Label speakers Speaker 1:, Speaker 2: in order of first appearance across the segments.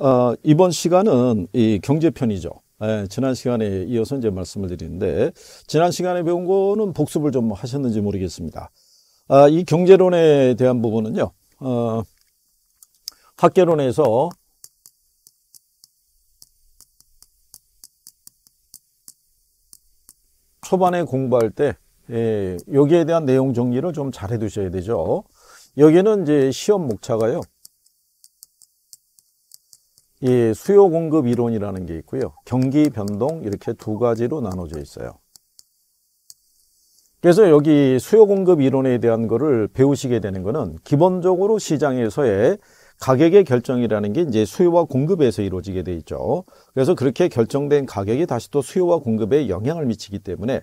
Speaker 1: 어, 이번 시간은 이 경제편이죠. 예, 지난 시간에 이어서 이제 말씀을 드리는데 지난 시간에 배운 거는 복습을 좀 하셨는지 모르겠습니다. 아, 이 경제론에 대한 부분은요. 어, 학계론에서 초반에 공부할 때 예, 여기에 대한 내용 정리를 좀 잘 해두셔야 되죠. 여기는 이제 시험 목차가요. 이 수요 공급 이론이라는 게 있고요. 경기 변동 이렇게 두 가지로 나눠져 있어요. 그래서 여기 수요 공급 이론에 대한 거를 배우시게 되는 거는 기본적으로 시장에서의 가격의 결정이라는 게 이제 수요와 공급에서 이루어지게 돼 있죠. 그래서 그렇게 결정된 가격이 다시 또 수요와 공급에 영향을 미치기 때문에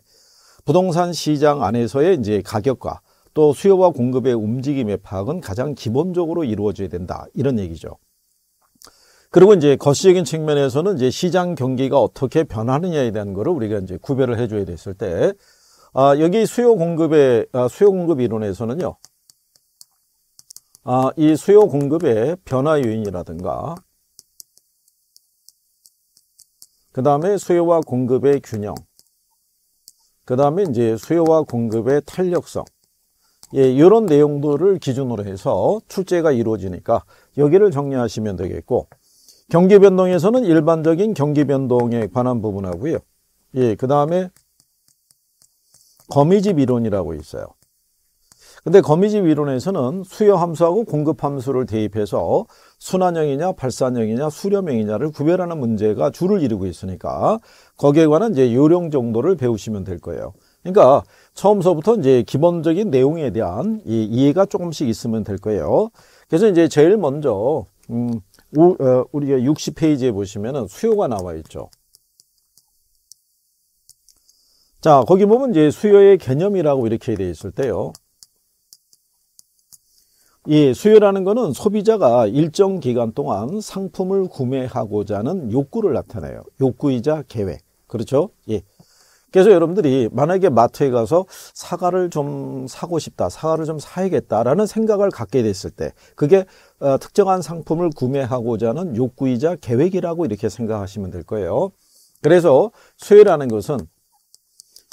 Speaker 1: 부동산 시장 안에서의 이제 가격과 또 수요와 공급의 움직임의 파악은 가장 기본적으로 이루어져야 된다. 이런 얘기죠. 그리고 이제 거시적인 측면에서는 이제 시장 경기가 어떻게 변하느냐에 대한 거를 우리가 이제 구별을 해줘야 됐을 때, 아, 여기 수요 공급의, 아, 수요 공급 이론에서는요, 아, 이 수요 공급의 변화 요인이라든가, 그 다음에 수요와 공급의 균형, 그 다음에 이제 수요와 공급의 탄력성, 예, 이런 내용들을 기준으로 해서 출제가 이루어지니까 여기를 정리하시면 되겠고 경기 변동에서는 일반적인 경기 변동에 관한 부분하고요. 예, 그 다음에 거미집 이론이라고 있어요. 근데 거미집 이론에서는 수요 함수하고 공급 함수를 대입해서 순환형이냐 발산형이냐 수렴형이냐를 구별하는 문제가 주를 이루고 있으니까 거기에 관한 이제 요령 정도를 배우시면 될 거예요. 그러니까 처음서부터 이제 기본적인 내용에 대한 이해가 조금씩 있으면 될 거예요. 그래서 이제 제일 먼저 음, 우, 어, 리가 60페이지에 보시면은 수요가 나와 있죠. 자, 거기 보면 이제 수요의 개념이라고 이렇게 되어 있을 때요. 예, 수요라는 것은 소비자가 일정 기간 동안 상품을 구매하고자 하는 욕구를 나타내요. 욕구이자 계획. 그렇죠? 예. 그래서 여러분들이 만약에 마트에 가서 사과를 좀 사고 싶다, 사과를 좀 사야겠다라는 생각을 갖게 됐을 때 그게 어, 특정한 상품을 구매하고자 하는 욕구이자 계획이라고 이렇게 생각하시면 될 거예요. 그래서 수요라는 것은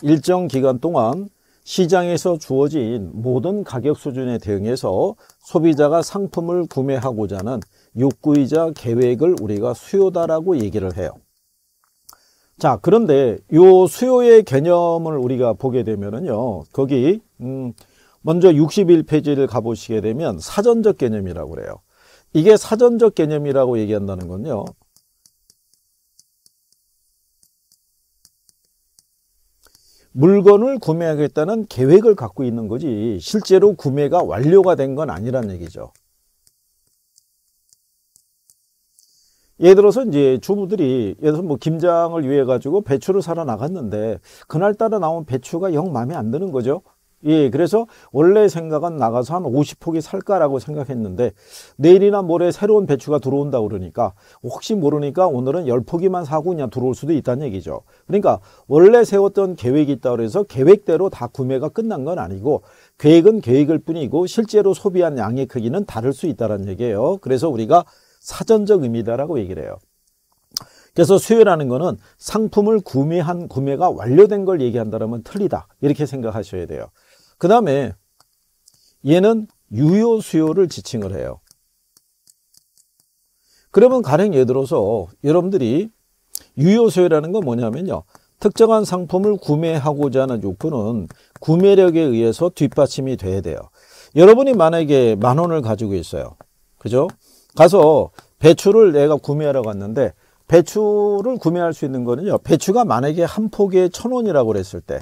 Speaker 1: 일정 기간 동안 시장에서 주어진 모든 가격 수준에 대응해서 소비자가 상품을 구매하고자 하는 욕구이자 계획을 우리가 수요다라고 얘기를 해요. 자, 그런데 요 수요의 개념을 우리가 보게 되면은요. 거기 음 먼저 61페이지를 가보시게 되면 사전적 개념이라고 그래요. 이게 사전적 개념이라고 얘기한다는 건요. 물건을 구매하겠다는 계획을 갖고 있는 거지 실제로 구매가 완료가 된 건 아니란 얘기죠. 예를 들어서 이제 주부들이 예를 들어서 뭐 김장을 위해 가지고 배추를 사러 나갔는데 그날따라 나온 배추가 영 마음에 안 드는 거죠. 예, 그래서 원래 생각은 나가서 한 50포기 살까라고 생각했는데 내일이나 모레 새로운 배추가 들어온다 그러니까 혹시 모르니까 오늘은 10포기만 사고 그냥 들어올 수도 있다는 얘기죠. 그러니까 원래 세웠던 계획이 있다 그래서 계획대로 다 구매가 끝난 건 아니고 계획은 계획일 뿐이고 실제로 소비한 양의 크기는 다를 수 있다는 얘기예요. 그래서 우리가 사전적 의미다라고 얘기를 해요. 그래서 수요라는 거는 상품을 구매한 구매가 완료된 걸 얘기한다면 틀리다 이렇게 생각하셔야 돼요. 그 다음에 얘는 유효 수요를 지칭을 해요. 그러면 가령 예를 들어서 여러분들이 유효 수요라는 건 뭐냐면요. 특정한 상품을 구매하고자 하는 욕구는 구매력에 의해서 뒷받침이 돼야 돼요. 여러분이 만약에 만 원을 가지고 있어요. 그죠? 가서 배추를 내가 구매하러 갔는데 배추를 구매할 수 있는 거는요. 배추가 만약에 한 포기에 천 원이라고 그랬을 때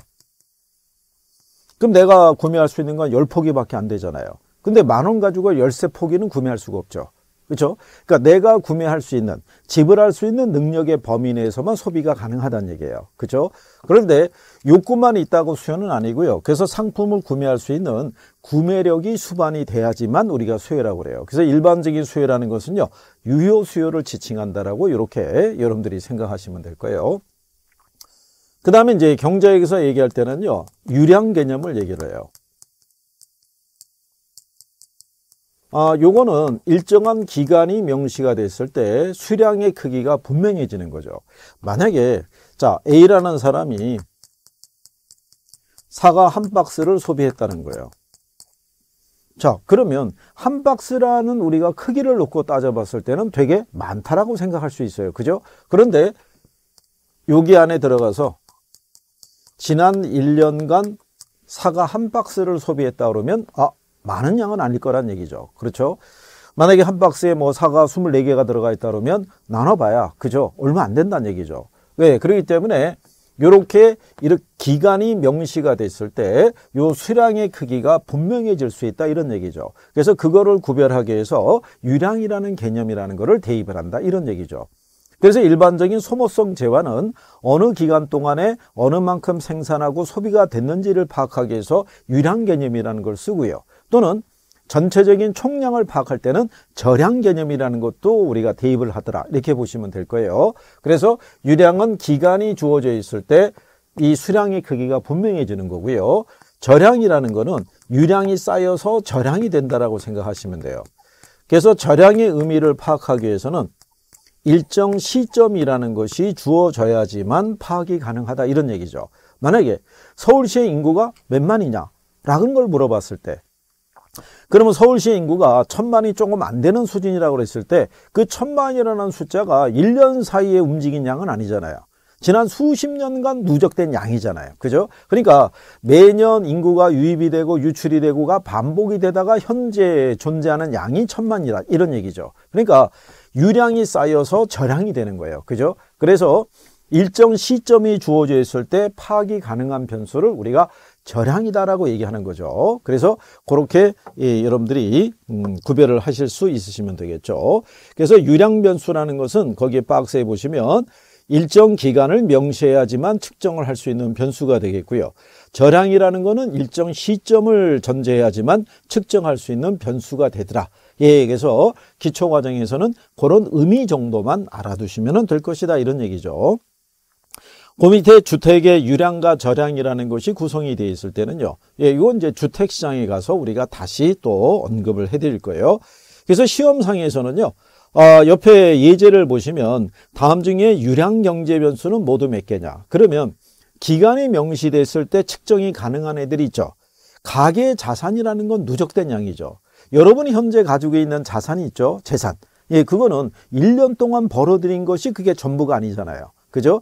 Speaker 1: 그럼 내가 구매할 수 있는 건 열포기밖에안 되잖아요. 근데 만 원 가지고 열 세 포기는 구매할 수가 없죠. 그렇죠? 그러니까 내가 구매할 수 있는 지불할 수 있는 능력의 범위 내에서만 소비가 가능하다는 얘기예요. 그렇죠? 그런데 욕구만 있다고 수요는 아니고요. 그래서 상품을 구매할 수 있는 구매력이 수반이 돼야지만 우리가 수요라고 그래요. 그래서 일반적인 수요라는 것은요. 유효 수요를 지칭한다라고 이렇게 여러분들이 생각하시면 될 거예요. 그다음에 이제 경제학에서 얘기할 때는요. 유량 개념을 얘기를 해요. 아, 요거는 일정한 기간이 명시가 됐을 때 수량의 크기가 분명해지는 거죠. 만약에 자 A라는 사람이 사과 한 박스를 소비했다는 거예요. 자 그러면 한 박스라는 우리가 크기를 놓고 따져봤을 때는 되게 많다라고 생각할 수 있어요. 그죠? 그런데 여기 안에 들어가서 지난 1년간 사과 한 박스를 소비했다 그러면 아 많은 양은 아닐 거란 얘기죠. 그렇죠? 만약에 한 박스에 뭐 사과 24개가 들어가 있다 그러면 나눠봐야 그죠? 얼마 안 된다는 얘기죠. 왜? 네, 그렇기 때문에 요렇게 이렇게 기간이 명시가 됐을 때 이 수량의 크기가 분명해질 수 있다 이런 얘기죠. 그래서 그거를 구별하기 위해서 유량이라는 개념이라는 거를 대입을 한다 이런 얘기죠. 그래서 일반적인 소모성 재화는 어느 기간 동안에 어느 만큼 생산하고 소비가 됐는지를 파악하기 위해서 유량 개념이라는 걸 쓰고요. 또는 전체적인 총량을 파악할 때는 절량 개념이라는 것도 우리가 대입을 하더라 이렇게 보시면 될 거예요. 그래서 유량은 기간이 주어져 있을 때 이 수량의 크기가 분명해지는 거고요. 절량이라는 거는 유량이 쌓여서 절량이 된다라고 생각하시면 돼요. 그래서 절량의 의미를 파악하기 위해서는 일정 시점이라는 것이 주어져야지만 파악이 가능하다 이런 얘기죠. 만약에 서울시의 인구가 몇만이냐 라는 걸 물어봤을 때 그러면 서울시 인구가 천만이 조금 안 되는 수준이라고 그랬을 때 그 천만이라는 숫자가 1년 사이에 움직인 양은 아니잖아요. 지난 수십 년간 누적된 양이잖아요. 그죠? 그러니까 매년 인구가 유입이 되고 유출이 되고가 반복이 되다가 현재 존재하는 양이 천만이다. 이런 얘기죠. 그러니까 유량이 쌓여서 절량이 되는 거예요. 그죠? 그래서 일정 시점이 주어져 있을 때 파악이 가능한 변수를 우리가 절향이다라고 얘기하는 거죠. 그래서 그렇게 예, 여러분들이 음, 구별을 하실 수 있으시면 되겠죠. 그래서 유량 변수라는 것은 거기에 박스에 보시면 일정 기간을 명시해야지만 측정을 할 수 있는 변수가 되겠고요. 절향이라는 것은 일정 시점을 전제해야지만 측정할 수 있는 변수가 되더라. 예, 그래서 기초 과정에서는 그런 의미 정도만 알아두시면 될 것이다 이런 얘기죠. 그 밑에 주택의 유량과 저량이라는 것이 구성이 되어 있을 때는요. 예, 이건 이제 주택시장에 가서 우리가 다시 또 언급을 해드릴 거예요. 그래서 시험상에서는요. 어, 옆에 예제를 보시면 다음 중에 유량 경제 변수는 모두 몇 개냐. 그러면 기간이 명시됐을 때 측정이 가능한 애들이 있죠. 가계 자산이라는 건 누적된 양이죠. 여러분이 현재 가지고 있는 자산이 있죠. 재산. 예, 그거는 1년 동안 벌어들인 것이 그게 전부가 아니잖아요. 그죠?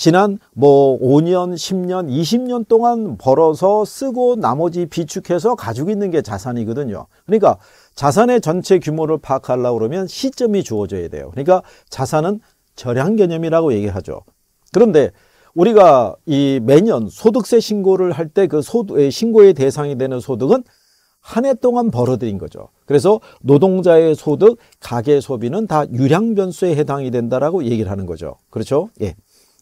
Speaker 1: 지난 뭐 5년, 10년, 20년 동안 벌어서 쓰고 나머지 비축해서 가지고 있는 게 자산이거든요. 그러니까 자산의 전체 규모를 파악하려고 그러면 시점이 주어져야 돼요. 그러니까 자산은 절향 개념이라고 얘기하죠. 그런데 우리가 이 매년 소득세 신고를 할 때그 신고의 대상이 되는 소득은 한 해 동안 벌어들인 거죠. 그래서 노동자의 소득, 가계 소비는 다 유량 변수에 해당이 된다라고 얘기를 하는 거죠. 그렇죠? 예.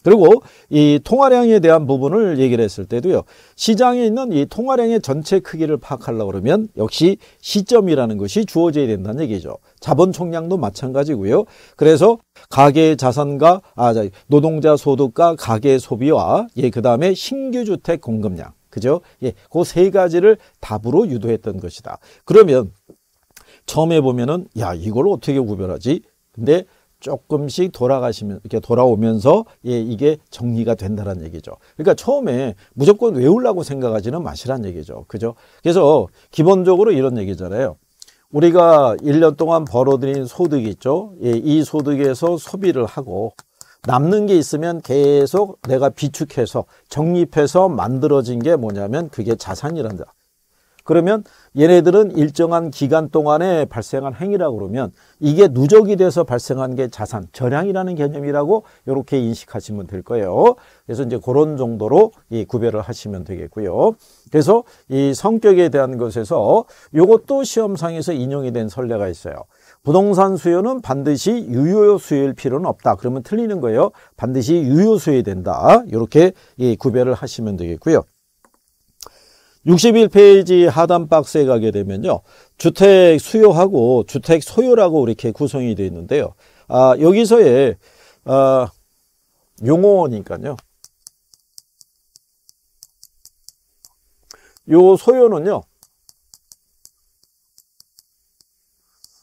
Speaker 1: 그리고 이 통화량에 대한 부분을 얘기를 했을 때도요. 시장에 있는 이 통화량의 전체 크기를 파악하려고 그러면 역시 시점이라는 것이 주어져야 된다는 얘기죠. 자본 총량도 마찬가지고요. 그래서 가계 자산과 아 노동자 소득과 가계 소비와 예 그다음에 신규 주택 공급량 그죠? 예, 그 세 가지를 답으로 유도했던 것이다. 그러면 처음에 보면은 야 이걸 어떻게 구별하지? 근데 조금씩 돌아가시면 이렇게 돌아오면서 예, 이게 정리가 된다는 얘기죠. 그러니까 처음에 무조건 외우려고 생각하지는 마시란 얘기죠. 그죠? 그래서 기본적으로 이런 얘기잖아요. 우리가 1년 동안 벌어들인 소득이 있죠. 예, 이 소득에서 소비를 하고 남는 게 있으면 계속 내가 비축해서 정립해서 만들어진 게 뭐냐면 그게 자산이란다. 그러면 얘네들은 일정한 기간 동안에 발생한 행위라고 그러면 이게 누적이 돼서 발생한 게 자산, 전량이라는 개념이라고 이렇게 인식하시면 될 거예요. 그래서 이제 그런 정도로 이 구별을 하시면 되겠고요. 그래서 이 성격에 대한 것에서 이것도 시험상에서 인용이 된 선례가 있어요. 부동산 수요는 반드시 유효 수요일 필요는 없다. 그러면 틀리는 거예요. 반드시 유효 수요이 된다. 이렇게 이 구별을 하시면 되겠고요. 61페이지 하단 박스에 가게 되면요. 주택 수요하고 주택 소요라고 이렇게 구성이 되어 있는데요. 아, 여기서의 아, 용어니까요. 요 소요는요.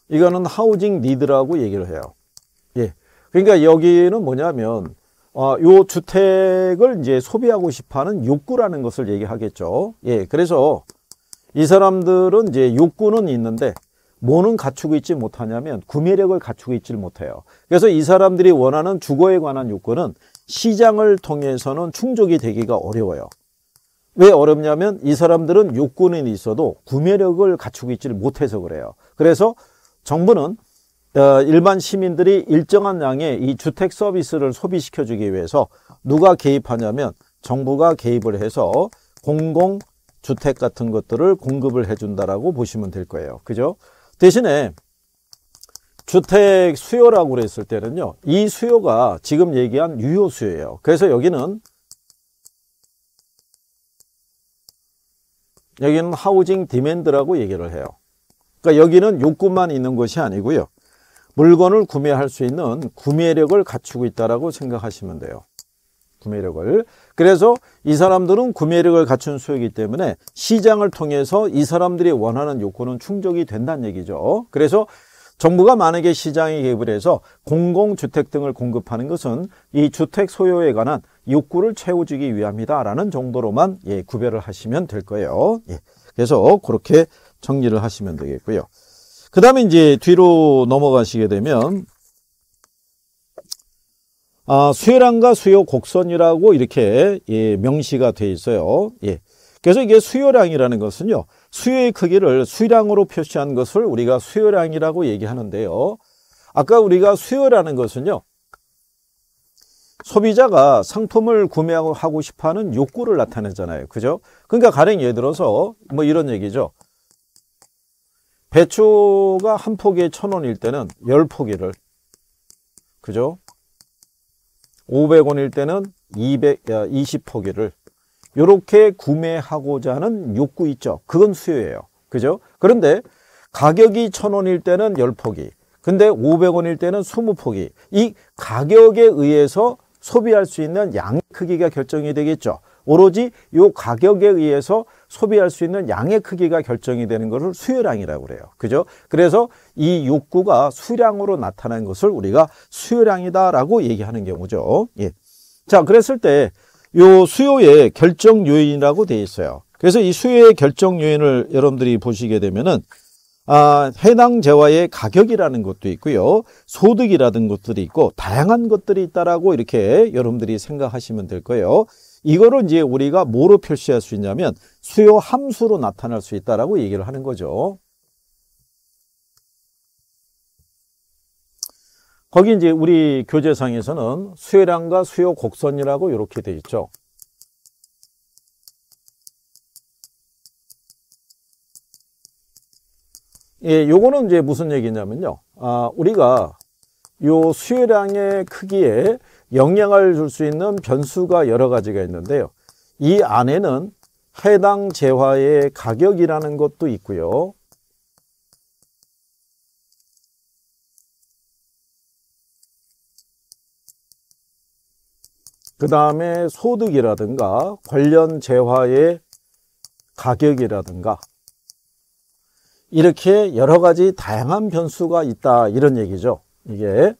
Speaker 1: 이거는 하우징 니드라고 얘기를 해요. 예. 그러니까 여기는 뭐냐면 어, 요 주택을 이제 소비하고 싶어하는 욕구라는 것을 얘기하겠죠. 예, 그래서 이 사람들은 이제 욕구는 있는데 뭐는 갖추고 있지 못하냐면 구매력을 갖추고 있지 못해요. 그래서 이 사람들이 원하는 주거에 관한 욕구는 시장을 통해서는 충족이 되기가 어려워요. 왜 어렵냐면 이 사람들은 욕구는 있어도 구매력을 갖추고 있지 못해서 그래요. 그래서 정부는 어, 일반 시민들이 일정한 양의 이 주택 서비스를 소비시켜주기 위해서 누가 개입하냐면 정부가 개입을 해서 공공 주택 같은 것들을 공급을 해준다라고 보시면 될 거예요. 그죠? 대신에 주택 수요라고 그랬을 때는요. 이 수요가 지금 얘기한 유효 수요예요. 그래서 여기는 여기는 하우징 디맨드라고 얘기를 해요. 그러니까 여기는 욕구만 있는 것이 아니고요. 물건을 구매할 수 있는 구매력을 갖추고 있다라고 생각하시면 돼요. 구매력을. 그래서 이 사람들은 구매력을 갖춘 수요이기 때문에 시장을 통해서 이 사람들이 원하는 요구는 충족이 된다는 얘기죠. 그래서 정부가 만약에 시장에 개입을 해서 공공주택 등을 공급하는 것은 이 주택 소요에 관한 욕구를 채워주기 위함이다라는 정도로만 예, 구별을 하시면 될 거예요. 예, 그래서 그렇게 정리를 하시면 되겠고요. 그 다음에 이제 뒤로 넘어가시게 되면 아, 수요량과 수요 곡선이라고 이렇게 예, 명시가 돼 있어요. 예. 그래서 이게 수요량이라는 것은요. 수요의 크기를 수량으로 표시한 것을 우리가 수요량이라고 얘기하는데요. 아까 우리가 수요라는 것은요. 소비자가 상품을 구매하고 싶어하는 욕구를 나타내잖아요. 그죠? 그러니까 가령 예를 들어서 뭐 이런 얘기죠. 배추가 한 포기에 천 원일 때는 열 포기를 그죠? 500원일 때는 200, 20포기를 이렇게 구매하고자 하는 욕구 있죠. 그건 수요예요. 그죠? 그런데 가격이 천원일 때는 열포기 근데 500원일 때는 20포기. 이 가격에 의해서 소비할 수 있는 양 크기가 결정이 되겠죠. 오로지 이 가격에 의해서 소비할 수 있는 양의 크기가 결정이 되는 것을 수요량이라고 그래요. 그죠? 그래서 이 욕구가 수량으로 나타난 것을 우리가 수요량이다라고 얘기하는 경우죠. 예. 자, 그랬을 때 요 수요의 결정 요인이라고 돼 있어요. 그래서 이 수요의 결정 요인을 여러분들이 보시게 되면은 아, 해당 재화의 가격이라는 것도 있고요. 소득이라든 것들이 있고 다양한 것들이 있다라고 이렇게 여러분들이 생각하시면 될 거예요. 이거를 이제 우리가 뭐로 표시할 수 있냐면 수요 함수로 나타날 수 있다라고 얘기를 하는 거죠. 거기 이제 우리 교재상에서는 수요량과 수요 곡선이라고 이렇게 돼 있죠. 예, 요거는 이제 무슨 얘기냐면요. 아, 우리가 요 수요량의 크기에 영향을 줄 수 있는 변수가 여러 가지가 있는데요. 이 안에는 해당 재화의 가격이라는 것도 있고요. 그 다음에 소득이라든가 관련 재화의 가격이라든가 이렇게 여러 가지 다양한 변수가 있다 이런 얘기죠. 이게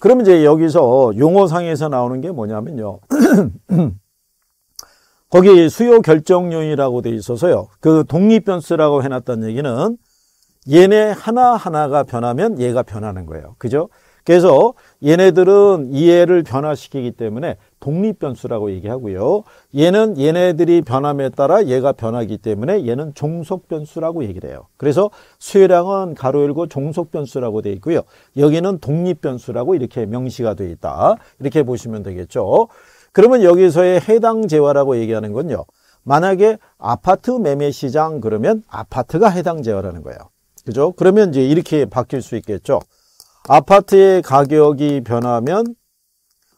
Speaker 1: 그러면 이제 여기서 용어상에서 나오는 게 뭐냐면요. 거기 수요 결정 요인이라고 돼 있어서요. 그 독립 변수라고 해놨던 얘기는 얘네 하나하나가 변하면 얘가 변하는 거예요. 그죠? 그래서 얘네들은 이해를 변화시키기 때문에 독립변수라고 얘기하고요. 얘는 얘네들이 변함에 따라 얘가 변하기 때문에 얘는 종속변수라고 얘기돼요 그래서 수요량은 가로 열고 종속변수라고 되어 있고요. 여기는 독립변수라고 이렇게 명시가 돼 있다. 이렇게 보시면 되겠죠. 그러면 여기서의 해당 재화라고 얘기하는 건요. 만약에 아파트 매매 시장 그러면 아파트가 해당 재화라는 거예요. 그죠? 그러면 이제 이렇게 바뀔 수 있겠죠. 아파트의 가격이 변하면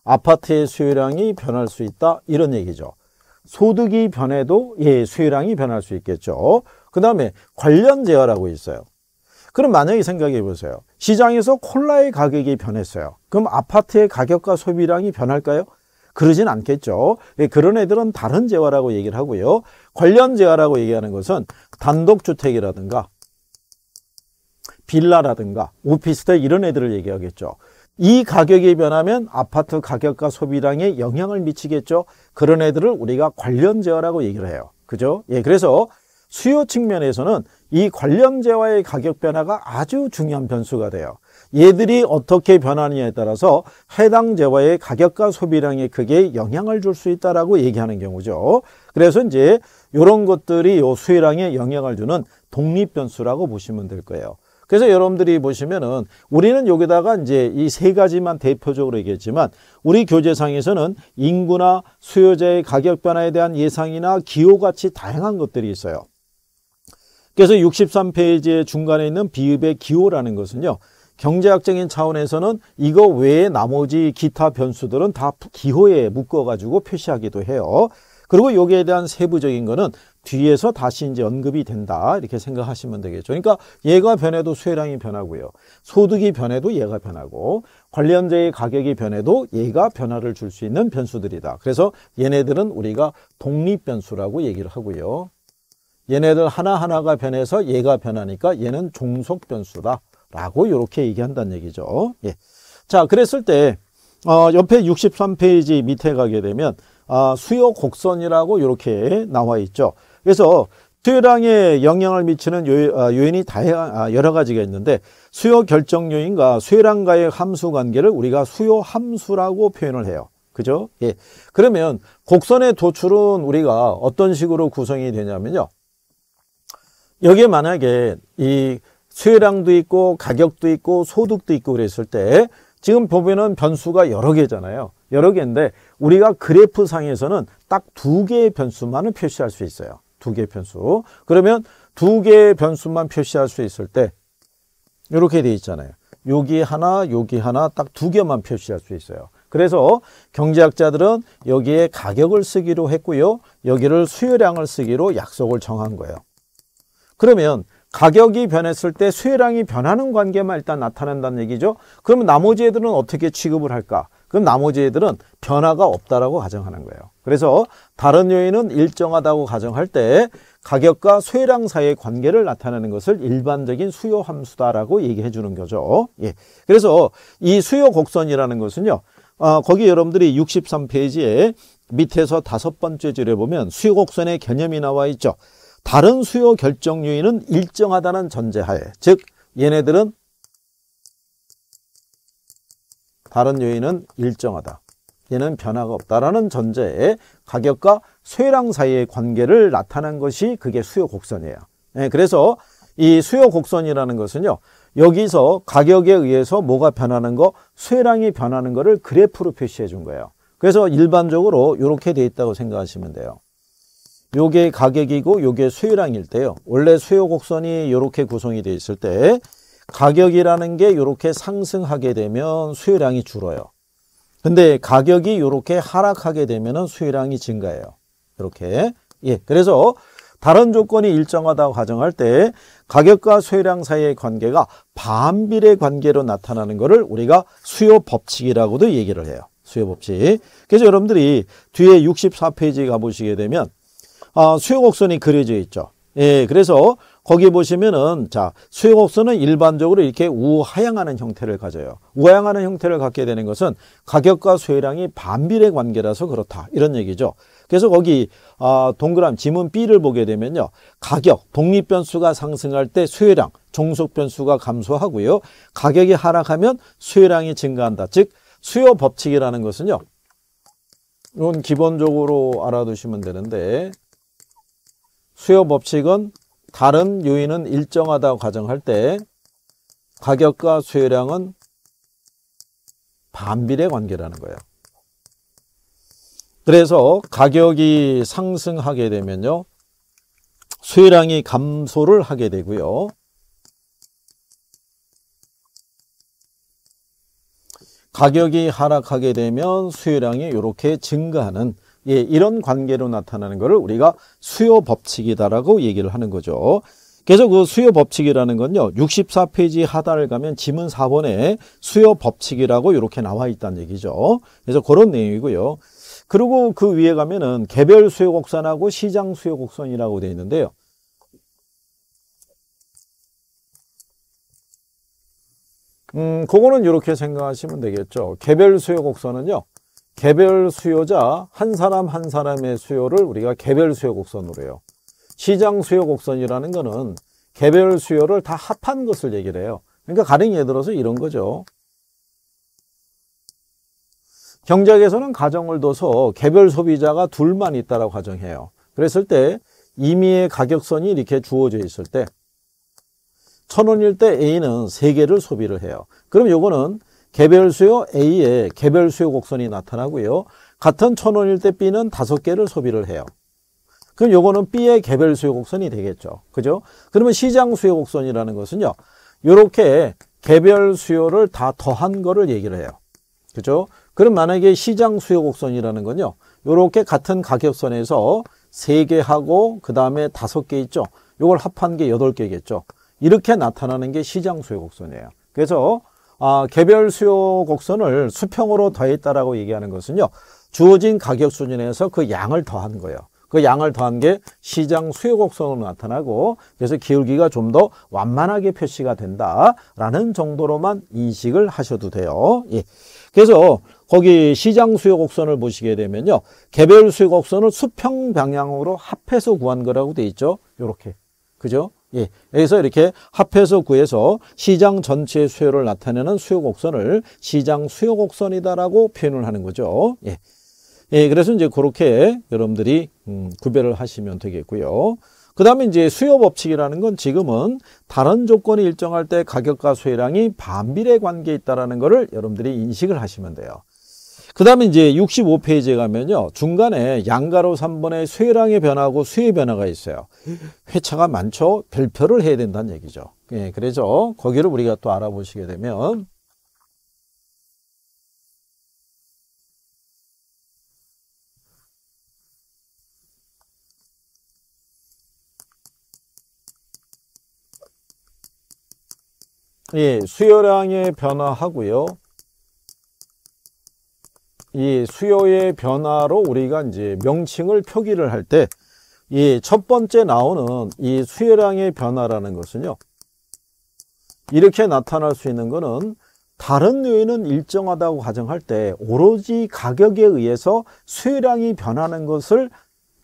Speaker 1: 아파트의 수요량이 변할 수 있다 이런 얘기죠. 소득이 변해도 예, 수요량이 변할 수 있겠죠. 그 다음에 관련 제어라고 있어요. 그럼 만약에 생각해 보세요. 시장에서 콜라의 가격이 변했어요. 그럼 아파트의 가격과 소비량이 변할까요? 그러진 않겠죠. 예, 그런 애들은 다른 재화라고 얘기를 하고요. 관련 재화라고 얘기하는 것은 단독주택이라든가 빌라라든가 오피스텔 이런 애들을 얘기하겠죠. 이 가격이 변하면 아파트 가격과 소비량에 영향을 미치겠죠. 그런 애들을 우리가 관련 재화라고 얘기를 해요. 그죠? 예, 그래서 수요 측면에서는 이 관련 재화의 가격 변화가 아주 중요한 변수가 돼요. 얘들이 어떻게 변하느냐에 따라서 해당 재화의 가격과 소비량에 크게 영향을 줄 수 있다라고 얘기하는 경우죠. 그래서 이제 이런 것들이 요 수요량에 영향을 주는 독립 변수라고 보시면 될 거예요. 그래서 여러분들이 보시면은 우리는 여기다가 이제 이 세 가지만 대표적으로 얘기했지만 우리 교재상에서는 인구나 수요자의 가격 변화에 대한 예상이나 기호같이 다양한 것들이 있어요. 그래서 63페이지의 중간에 있는 비읍의 기호라는 것은요. 경제학적인 차원에서는 이거 외에 나머지 기타 변수들은 다 기호에 묶어가지고 표시하기도 해요. 그리고 여기에 대한 세부적인 거는 뒤에서 다시 이제 언급이 된다 이렇게 생각하시면 되겠죠. 그러니까 얘가 변해도 수혜량이 변하고요. 소득이 변해도 얘가 변하고 관련자의 가격이 변해도 얘가 변화를 줄 수 있는 변수들이다. 그래서 얘네들은 우리가 독립 변수라고 얘기를 하고요. 얘네들 하나하나가 변해서 얘가 변하니까 얘는 종속 변수다. 라고 이렇게 얘기한다는 얘기죠. 예. 자, 그랬을 때 어, 옆에 63페이지 밑에 가게 되면 아, 수요 곡선이라고 이렇게 나와 있죠. 그래서 수요량에 영향을 미치는 요인, 아, 이 다양 아, 여러 가지가 있는데 수요 결정 요인과 수요량과의 함수 관계를 우리가 수요 함수라고 표현을 해요. 그죠? 예. 그러면 곡선의 도출은 우리가 어떤 식으로 구성이 되냐면요. 여기에 만약에 이 수요량도 있고 가격도 있고 소득도 있고 그랬을 때 지금 보면은 변수가 여러 개잖아요. 여러 개인데 우리가 그래프 상에서는 딱 두 개의 변수만을 표시할 수 있어요. 두 개의 변수. 그러면 두 개의 변수만 표시할 수 있을 때 이렇게 돼 있잖아요. 여기 하나, 여기 하나 딱 두 개만 표시할 수 있어요. 그래서 경제학자들은 여기에 가격을 쓰기로 했고요. 여기를 수요량을 쓰기로 약속을 정한 거예요. 그러면 가격이 변했을 때 수요량이 변하는 관계만 일단 나타난다는 얘기죠. 그러면 나머지 애들은 어떻게 취급을 할까? 그럼 나머지 애들은 변화가 없다라고 가정하는 거예요. 그래서 다른 요인은 일정하다고 가정할 때 가격과 쇠량 사이의 관계를 나타내는 것을 일반적인 수요 함수다라고 얘기해 주는 거죠. 예. 그래서 이 수요 곡선이라는 것은요. 어, 거기 여러분들이 63페이지에 밑에서 다섯 번째 줄에 보면 수요 곡선의 개념이 나와 있죠. 다른 수요 결정 요인은 일정하다는 전제하에 즉 얘네들은 다른 요인은 일정하다. 얘는 변화가 없다라는 전제에 가격과 쇠랑 사이의 관계를 나타낸 것이 그게 수요 곡선이에요. 네, 그래서 이 수요 곡선이라는 것은요. 여기서 가격에 의해서 뭐가 변하는 거, 쇠랑이 변하는 거를 그래프로 표시해 준 거예요. 그래서 일반적으로 이렇게 돼 있다고 생각하시면 돼요. 요게 가격이고 요게 수요량일 때요. 원래 수요 곡선이 이렇게 구성이 돼 있을 때 가격이라는 게 이렇게 상승하게 되면 수요량이 줄어요. 근데 가격이 이렇게 하락하게 되면 수요량이 증가해요. 이렇게. 예. 그래서 다른 조건이 일정하다고 가정할 때 가격과 수요량 사이의 관계가 반비례 관계로 나타나는 것을 우리가 수요 법칙이라고도 얘기를 해요. 수요 법칙. 그래서 여러분들이 뒤에 64페이지 가보시게 되면 아, 수요 곡선이 그려져 있죠. 예, 그래서 거기 보시면은 자수요곡선는 일반적으로 이렇게 우하향하는 형태를 가져요. 우하향하는 형태를 갖게 되는 것은 가격과 수요량이 반비례 관계라서 그렇다 이런 얘기죠. 그래서 거기 아, 동그라미 지문 B를 보게 되면요. 가격, 독립변수가 상승할 때 수요량, 종속변수가 감소하고요. 가격이 하락하면 수요량이 증가한다. 즉 수요 법칙이라는 것은요. 이건 기본적으로 알아두시면 되는데 수요 법칙은 다른 요인은 일정하다고 가정할 때 가격과 수요량은 반비례 관계라는 거예요. 그래서 가격이 상승하게 되면요. 수요량이 감소를 하게 되고요. 가격이 하락하게 되면 수요량이 이렇게 증가하는 예, 이런 관계로 나타나는 것을 우리가 수요 법칙이다라고 얘기를 하는 거죠. 그래서 그 수요 법칙이라는 건요. 64페이지 하단을 가면 지문 4번에 수요 법칙이라고 이렇게 나와 있다는 얘기죠. 그래서 그런 내용이고요. 그리고 그 위에 가면은 개별 수요 곡선하고 시장 수요 곡선이라고 되어 있는데요. 음, 그거는 이렇게 생각하시면 되겠죠. 개별 수요 곡선은요. 개별 수요자 한 사람 한 사람의 수요를 우리가 개별 수요 곡선으로 해요. 시장 수요 곡선이라는 거는 개별 수요를 다 합한 것을 얘기를 해요. 그러니까 가령 예를 들어서 이런 거죠. 경제학에서는 가정을 둬서 개별 소비자가 둘만 있다라고 가정해요. 그랬을 때 임의의 가격선이 이렇게 주어져 있을 때 천원일 때 A는 세개를 소비를 해요. 그럼 요거는 개별 수요 A에 개별 수요 곡선이 나타나고요. 같은 천 원일 때 B는 다섯 개를 소비를 해요. 그럼 요거는 B의 개별 수요 곡선이 되겠죠. 그죠? 그러면 시장 수요 곡선이라는 것은요. 요렇게 개별 수요를 다 더한 거를 얘기를 해요. 그죠? 그럼 만약에 시장 수요 곡선이라는 건요. 요렇게 같은 가격선에서 세 개하고그 다음에 다섯 개 있죠. 요걸 합한 게 여덟 개겠죠 이렇게 나타나는 게 시장 수요 곡선이에요. 그래서 아, 개별 수요 곡선을 수평으로 더했다라고 얘기하는 것은요. 주어진 가격 수준에서 그 양을 더한 거예요. 그 양을 더한 게 시장 수요 곡선으로 나타나고 그래서 기울기가 좀 더 완만하게 표시가 된다라는 정도로만 인식을 하셔도 돼요. 예. 그래서 거기 시장 수요 곡선을 보시게 되면요. 개별 수요 곡선을 수평 방향으로 합해서 구한 거라고 돼 있죠. 요렇게. 그죠? 예, 여기서 이렇게 합해서 구해서 시장 전체의 수요를 나타내는 수요 곡선을 시장 수요 곡선이다라고 표현을 하는 거죠. 예. 예, 그래서 이제 그렇게 여러분들이 음, 구별을 하시면 되겠고요. 그 다음에 이제 수요 법칙이라는 건 지금은 다른 조건이 일정할 때 가격과 수요량이 반비례 관계에 있다는 라 것을 여러분들이 인식을 하시면 돼요. 그 다음에 이제 65페이지에 가면요. 중간에 양가로 3번에 쇠랑의 변화하고 쇠의 변화가 있어요. 회차가 많죠. 별표를 해야 된다는 얘기죠. 예, 그래서 거기를 우리가 또 알아보시게 되면 예, 수요량의 변화하고요. 이 수요의 변화로 우리가 이제 명칭을 표기를 할 때 이 첫 번째 나오는 이 수요량의 변화라는 것은요. 이렇게 나타날 수 있는 것은 다른 요인은 일정하다고 가정할 때 오로지 가격에 의해서 수요량이 변하는 것을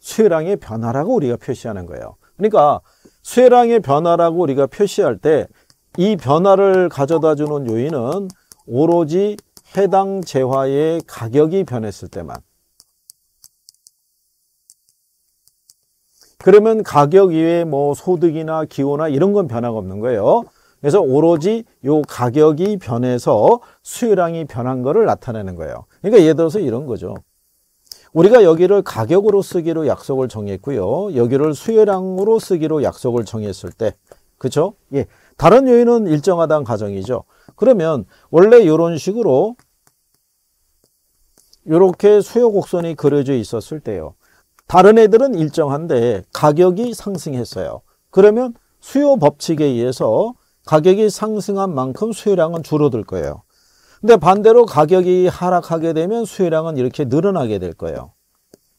Speaker 1: 수요량의 변화라고 우리가 표시하는 거예요. 그러니까 수요량의 변화라고 우리가 표시할 때 이 변화를 가져다 주는 요인은 오로지 해당 재화의 가격이 변했을 때만 그러면 가격 이외에 뭐 소득이나 기호나 이런 건 변화가 없는 거예요. 그래서 오로지 요 가격이 변해서 수요량이 변한 거를 나타내는 거예요. 그러니까 예를 들어서 이런 거죠. 우리가 여기를 가격으로 쓰기로 약속을 정했고요. 여기를 수요량으로 쓰기로 약속을 정했을 때 그렇죠? 예. 다른 요인은 일정하다는 가정이죠. 그러면 원래 이런 식으로 이렇게 수요 곡선이 그려져 있었을 때요. 다른 애들은 일정한데 가격이 상승했어요. 그러면 수요 법칙에 의해서 가격이 상승한 만큼 수요량은 줄어들 거예요. 근데 반대로 가격이 하락하게 되면 수요량은 이렇게 늘어나게 될 거예요.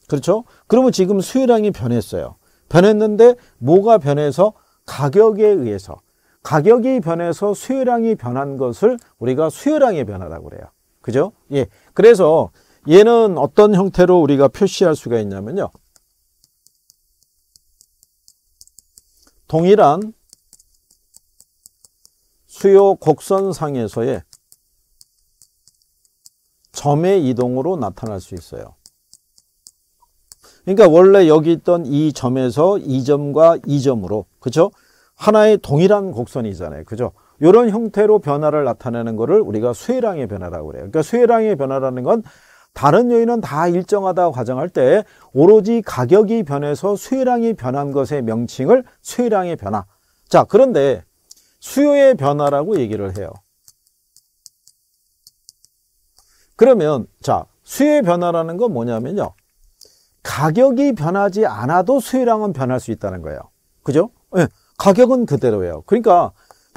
Speaker 1: 그렇죠? 그러면 지금 수요량이 변했어요. 변했는데 뭐가 변해서 가격에 의해서 가격이 변해서 수요량이 변한 것을 우리가 수요량의 변화라고 그래요. 그죠? 예. 그래서 얘는 어떤 형태로 우리가 표시할 수가 있냐면요. 동일한 수요 곡선상에서의 점의 이동으로 나타날 수 있어요. 그러니까 원래 여기 있던 이 점에서 이 점과 이 점으로 그렇죠? 하나의 동일한 곡선이잖아요. 그죠? 이런 형태로 변화를 나타내는 것을 우리가 수혜량의 변화라고 그래요. 그러니까 수혜량의 변화라는 건 다른 요인은 다 일정하다고 가정할 때 오로지 가격이 변해서 수혜량이 변한 것의 명칭을 수혜량의 변화. 자, 그런데 수요의 변화라고 얘기를 해요. 그러면 자, 수요의 변화라는 건 뭐냐면요. 가격이 변하지 않아도 수요량은 변할 수 있다는 거예요. 그죠? 네. 가격은 그대로예요. 그러니까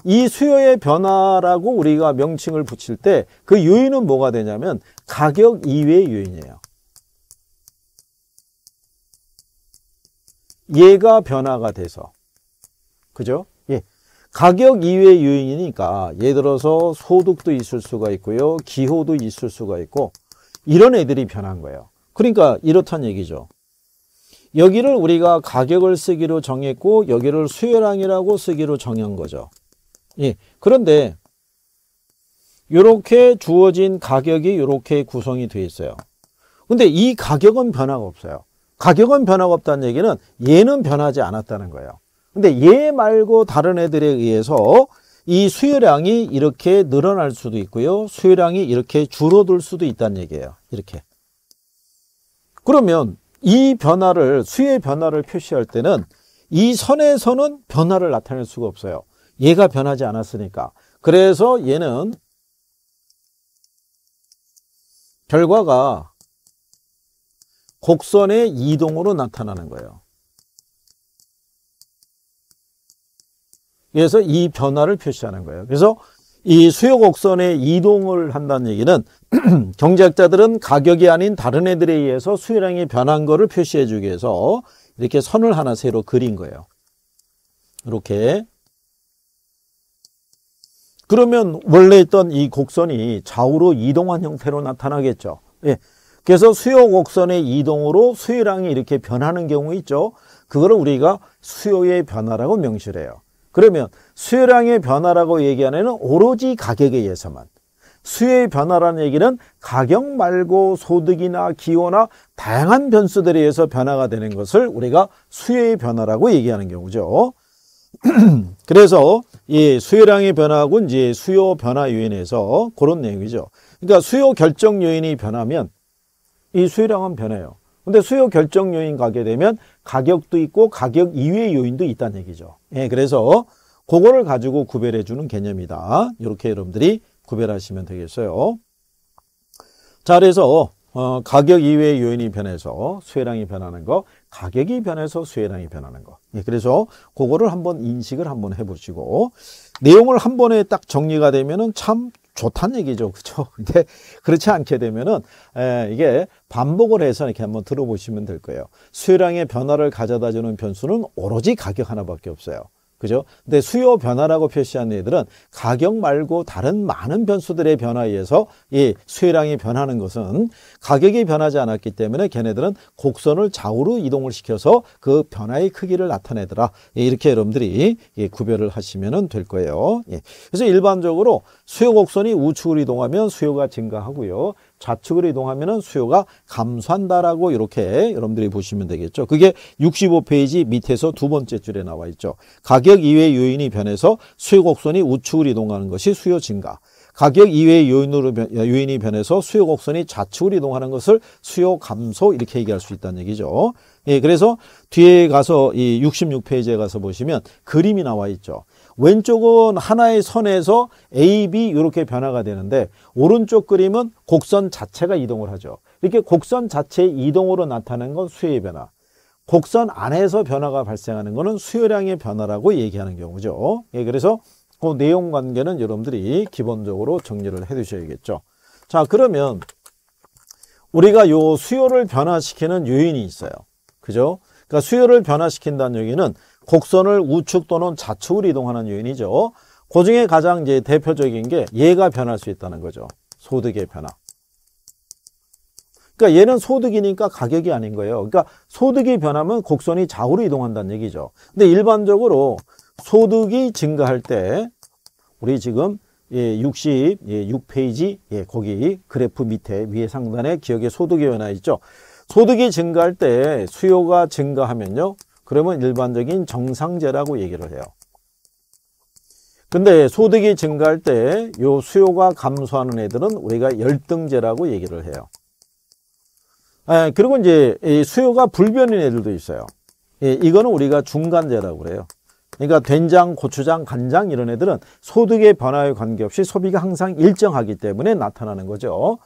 Speaker 1: 이 수요의 변화라고 우리가 명칭을 붙일 때 그 요인은 뭐가 되냐면 가격 이외의 요인이에요. 얘가 변화가 돼서 그죠? 예. 가격 이외의 요인이니까 예를 들어서 소득도 있을 수가 있고요. 기호도 있을 수가 있고 이런 애들이 변한 거예요. 그러니까 이렇단 얘기죠. 여기를 우리가 가격을 쓰기로 정했고 여기를 수요량이라고 쓰기로 정한 거죠. 예. 그런데 이렇게 주어진 가격이 이렇게 구성이 되어 있어요. 근데 이 가격은 변화가 없어요. 가격은 변화가 없다는 얘기는 얘는 변하지 않았다는 거예요. 근데 얘 말고 다른 애들에 의해서 이 수요량이 이렇게 늘어날 수도 있고요. 수요량이 이렇게 줄어들 수도 있다는 얘기예요. 이렇게. 그러면 이 변화를 수의 변화를 표시할 때는 이 선에서는 변화를 나타낼 수가 없어요. 얘가 변하지 않았으니까. 그래서 얘는 결과가 곡선의 이동으로 나타나는 거예요. 그래서 이 변화를 표시하는 거예요. 그래서 이 수요 곡선의 이동을 한다는 얘기는 경제학자들은 가격이 아닌 다른 애들에 의해서 수요량이 변한 거를 표시해 주기 위해서 이렇게 선을 하나 새로 그린 거예요. 이렇게 그러면 원래 있던 이 곡선이 좌우로 이동한 형태로 나타나겠죠. 예. 그래서 수요 곡선의 이동으로 수요량이 이렇게 변하는 경우 있죠. 그거를 우리가 수요의 변화라고 명시를 해요. 그러면 수요량의 변화라고 얘기하는 애는 오로지 가격에 의해서만 수요의 변화라는 얘기는 가격 말고 소득이나 기호나 다양한 변수들에 의해서 변화가 되는 것을 우리가 수요의 변화라고 얘기하는 경우죠. 그래서 이 수요량의 변화하고 이제 수요 변화 요인에서 그런 내용이죠. 그러니까 수요 결정 요인이 변하면 이 수요량은 변해요. 근데 수요 결정 요인 가게 되면 가격도 있고 가격 이외의 요인도 있다는 얘기죠. 예, 그래서 그거를 가지고 구별해 주는 개념이다. 이렇게 여러분들이 구별하시면 되겠어요. 자, 그래서 어, 가격 이외의 요인이 변해서 수혜량이 변하는 거, 가격이 변해서 수혜량이 변하는 거. 예, 그래서 그거를 한번 인식을 한번 해보시고 내용을 한 번에 딱 정리가 되면은 참 좋다는 얘기죠. 그렇죠? 근데 그렇지 않게 되면은 에, 이게 반복을 해서 이렇게 한번 들어보시면 될 거예요. 수요량의 변화를 가져다 주는 변수는 오로지 가격 하나밖에 없어요. 그죠? 근데 수요 변화라고 표시한 애들은 가격 말고 다른 많은 변수들의 변화에 의해서 이 수요량이 변하는 것은 가격이 변하지 않았기 때문에 걔네들은 곡선을 좌우로 이동을 시켜서 그 변화의 크기를 나타내더라. 예, 이렇게 여러분들이 예, 구별을 하시면 될 거예요. 예. 그래서 일반적으로 수요 곡선이 우측으로 이동하면 수요가 증가하고요. 좌측으로 이동하면 수요가 감소한다라고 이렇게 여러분들이 보시면 되겠죠. 그게 65페이지 밑에서 두 번째 줄에 나와 있죠. 가격 이외 의 요인이 변해서 수요 곡선이 우측으로 이동하는 것이 수요 증가. 가격 이외의 요인으로 변, 요인이 변해서 수요 곡선이 좌측으로 이동하는 것을 수요 감소 이렇게 얘기할 수 있다는 얘기죠. 예, 그래서 뒤에 가서 이 66페이지에 가서 보시면 그림이 나와 있죠. 왼쪽은 하나의 선에서 A, B 이렇게 변화가 되는데 오른쪽 그림은 곡선 자체가 이동을 하죠. 이렇게 곡선 자체의 이동으로 나타나는 건 수의 변화. 곡선 안에서 변화가 발생하는 것은 수요량의 변화라고 얘기하는 경우죠. 예, 그래서 그 내용 관계는 여러분들이 기본적으로 정리를 해 두셔야겠죠. 자, 그러면 우리가 요 수요를 변화시키는 요인이 있어요. 그죠? 그러니까 수요를 변화시킨다는 얘기는 곡선을 우측 또는 좌측으로 이동하는 요인이죠. 그 중에 가장 이제 대표적인 게 얘가 변할 수 있다는 거죠. 소득의 변화. 그러니까 얘는 소득이니까 가격이 아닌 거예요. 그러니까 소득이 변하면 곡선이 좌우로 이동한다는 얘기죠. 근데 일반적으로 소득이 증가할 때 우리 지금 예, 66페이지 예, 예, 거기 그래프 밑에 위에 상단에 기억의 소득의 변화 있죠. 소득이 증가할 때 수요가 증가하면요. 그러면 일반적인 정상제라고 얘기를 해요. 근데 소득이 증가할 때 요 수요가 감소하는 애들은 우리가 열등제라고 얘기를 해요. 아, 그리고 이제 수요가 불변인 애들도 있어요. 예, 이거는 우리가 중간제라고 그래요. 그러니까 된장, 고추장, 간장 이런 애들은 소득의 변화에 관계없이 소비가 항상 일정하기 때문에 나타나는 거죠.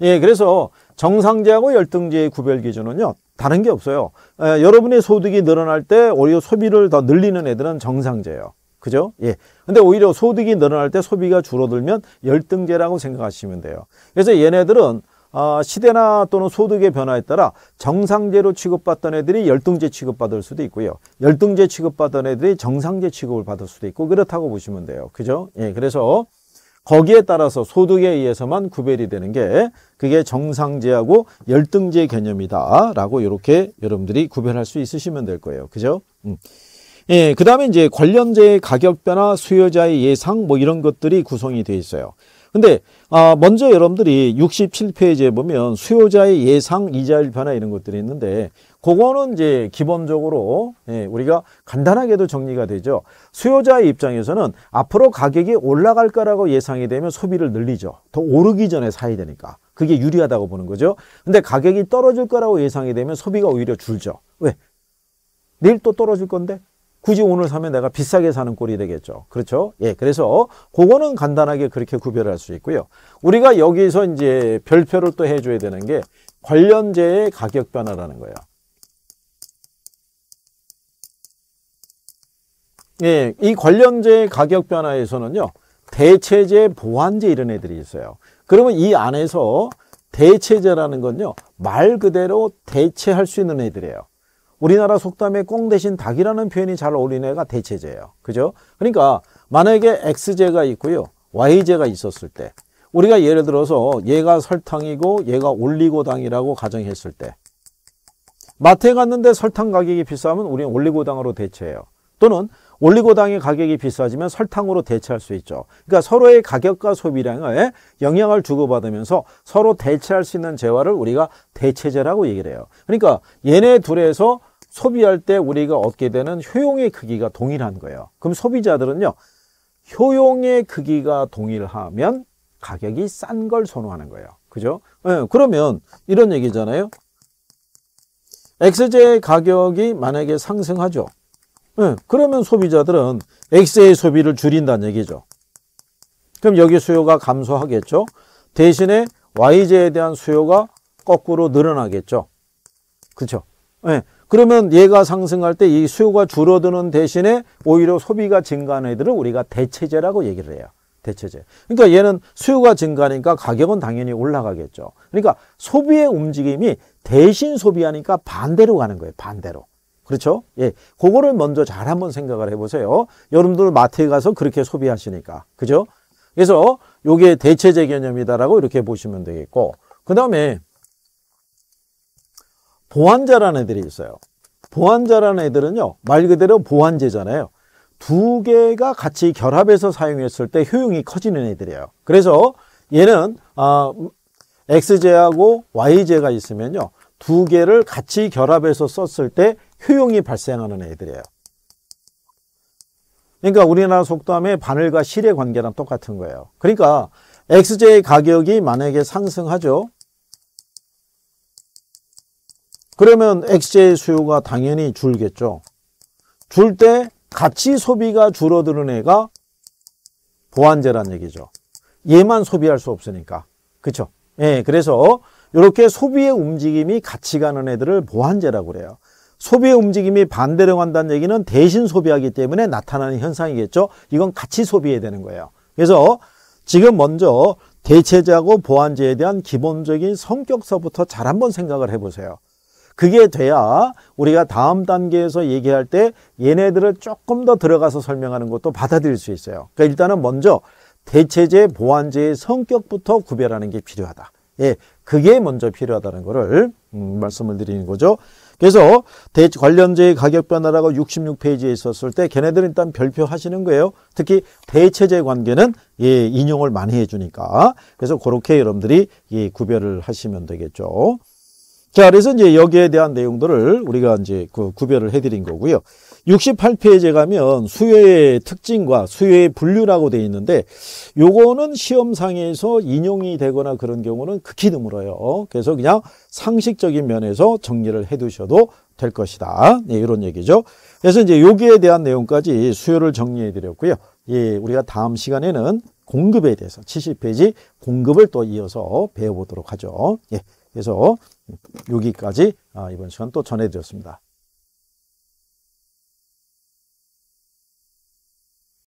Speaker 1: 예, 그래서 정상제하고 열등제의 구별 기준은요. 다른 게 없어요. 에, 예, 여러분의 소득이 늘어날 때 오히려 소비를 더 늘리는 애들은 정상제예요. 그죠? 예. 근데 오히려 소득이 늘어날 때 소비가 줄어들면 열등제라고 생각하시면 돼요. 그래서 얘네들은 어, 시대나 또는 소득의 변화에 따라 정상제로 취급받던 애들이 열등제 취급받을 수도 있고요. 열등제 취급받던 애들이 정상제 취급을 받을 수도 있고 그렇다고 보시면 돼요. 그죠? 예. 그래서 거기에 따라서 소득에 의해서만 구별이 되는 게 그게 정상제하고 열등제 개념이다라고 이렇게 여러분들이 구별할 수 있으시면 될 거예요. 그죠? 음. 예, 그 다음에 이제 관련제의 가격 변화, 수요자의 예상 뭐 이런 것들이 구성이 되어 있어요. 근데 아, 먼저 여러분들이 67페이지에 보면 수요자의 예상 이자율 변화 이런 것들이 있는데 그거는 이제 기본적으로 예, 우리가 간단하게도 정리가 되죠. 수요자의 입장에서는 앞으로 가격이 올라갈 거라고 예상이 되면 소비를 늘리죠. 더 오르기 전에 사야 되니까. 그게 유리하다고 보는 거죠. 근데 가격이 떨어질 거라고 예상이 되면 소비가 오히려 줄죠. 왜? 내일 또 떨어질 건데 굳이 오늘 사면 내가 비싸게 사는 꼴이 되겠죠. 그렇죠? 예. 그래서 그거는 간단하게 그렇게 구별할 수 있고요. 우리가 여기서 이제 별표를 또 해줘야 되는 게 관련재의 가격 변화라는 거예요. 예, 이 관련재 가격 변화에서는요. 대체재, 보완재 이런 애들이 있어요. 그러면 이 안에서 대체재라는 건요. 말 그대로 대체할 수 있는 애들이에요. 우리나라 속담에 꽁 대신 닭이라는 표현이 잘 어울리는 애가 대체제예요. 그죠? 그러니까 만약에 X제가 있고요. Y제가 있었을 때 우리가 예를 들어서 얘가 설탕이고 얘가 올리고당이라고 가정했을 때 마트에 갔는데 설탕 가격이 비싸면 우리는 올리고당으로 대체해요. 또는 올리고당의 가격이 비싸지면 설탕으로 대체할 수 있죠. 그러니까 서로의 가격과 소비량에 영향을 주고받으면서 서로 대체할 수 있는 재화를 우리가 대체재라고 얘기를 해요. 그러니까 얘네 둘에서 소비할 때 우리가 얻게 되는 효용의 크기가 동일한 거예요. 그럼 소비자들은요. 효용의 크기가 동일하면 가격이 싼 걸 선호하는 거예요. 그죠? 네, 그러면 이런 얘기잖아요. x 스제의 가격이 만약에 상승하죠. 네, 그러면 소비자들은 X의 소비를 줄인다는 얘기죠. 그럼 여기 수요가 감소하겠죠. 대신에 y j 에 대한 수요가 거꾸로 늘어나겠죠. 그렇죠. 네, 그러면 얘가 상승할 때 이 수요가 줄어드는 대신에 오히려 소비가 증가하는 애들을 우리가 대체제라고 얘기를 해요. 대체제. 그러니까 얘는 수요가 증가하니까 가격은 당연히 올라가겠죠. 그러니까 소비의 움직임이 대신 소비하니까 반대로 가는 거예요. 반대로. 그렇죠? 예. 그거를 먼저 잘 한번 생각을 해보세요. 여러분들 마트에 가서 그렇게 소비하시니까. 그죠? 그래서 요게 대체재 개념이다라고 이렇게 보시면 되겠고. 그 다음에 보완자라는 애들이 있어요. 보완자라는 애들은요. 말 그대로 보완제잖아요. 두 개가 같이 결합해서 사용했을 때 효용이 커지는 애들이에요. 그래서 얘는 어, X제하고 Y제가 있으면요. 두 개를 같이 결합해서 썼을 때 효용이 발생하는 애들이에요. 그러니까 우리나라 속담에 바늘과 실의 관계랑 똑같은 거예요. 그러니까 XJ 가격이 만약에 상승하죠. 그러면 XJ 수요가 당연히 줄겠죠. 줄 때 같이 소비가 줄어드는 애가 보완제란 얘기죠. 얘만 소비할 수 없으니까. 그렇죠? 예, 그래서 이렇게 소비의 움직임이 같이 가는 애들을 보완제라고 그래요. 소비의 움직임이 반대로 간다는 얘기는 대신 소비하기 때문에 나타나는 현상이겠죠. 이건 같이 소비해야 되는 거예요. 그래서 지금 먼저 대체제하고 보완제에 대한 기본적인 성격서부터 잘 한번 생각을 해보세요. 그게 돼야 우리가 다음 단계에서 얘기할 때 얘네들을 조금 더 들어가서 설명하는 것도 받아들일 수 있어요. 그러니까 일단은 먼저 대체제, 보완제의 성격부터 구별하는 게 필요하다. 예, 그게 먼저 필요하다는 거를 음, 말씀을 드리는 거죠. 그래서 관련제의 가격 변화라고 66페이지에 있었을 때 걔네들은 일단 별표 하시는 거예요. 특히 대체제 관계는 예, 인용을 많이 해주니까 그래서 그렇게 여러분들이 예, 구별을 하시면 되겠죠. 자, 그래서 이제 여기에 대한 내용들을 우리가 이제 그 구별을 해드린 거고요. 68페이지에 가면 수요의 특징과 수요의 분류라고 되어 있는데 요거는 시험상에서 인용이 되거나 그런 경우는 극히 드물어요. 그래서 그냥 상식적인 면에서 정리를 해 두셔도 될 것이다. 예, 이런 얘기죠. 그래서 이제 여기에 대한 내용까지 수요를 정리해 드렸고요. 예, 우리가 다음 시간에는 공급에 대해서 70페이지 공급을 또 이어서 배워보도록 하죠. 예, 그래서 여기까지 아, 이번 시간 또 전해드렸습니다.